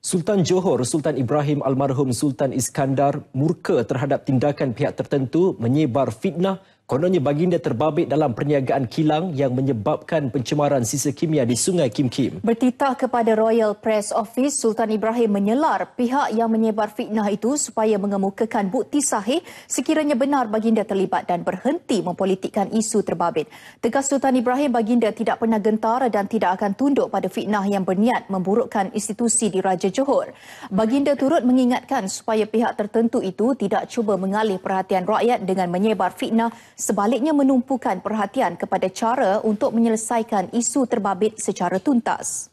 Sultan Johor, Sultan Ibrahim almarhum Sultan Iskandar murka terhadap tindakan pihak tertentu menyebar fitnah Kononnya baginda terbabit dalam perniagaan kilang yang menyebabkan pencemaran sisa kimia di Sungai Kim Kim. Bertitah kepada Royal Press Office, Sultan Ibrahim menyelar pihak yang menyebar fitnah itu supaya mengemukakan bukti sahih sekiranya benar baginda terlibat dan berhenti mempolitikkan isu terbabit. Tegas Sultan Ibrahim, baginda tidak pernah gentar dan tidak akan tunduk pada fitnah yang berniat memburukkan institusi di Raja Johor. Baginda turut mengingatkan supaya pihak tertentu itu tidak cuba mengalih perhatian rakyat dengan menyebar fitnah sebaliknya menumpukan perhatian kepada cara untuk menyelesaikan isu terbabit secara tuntas.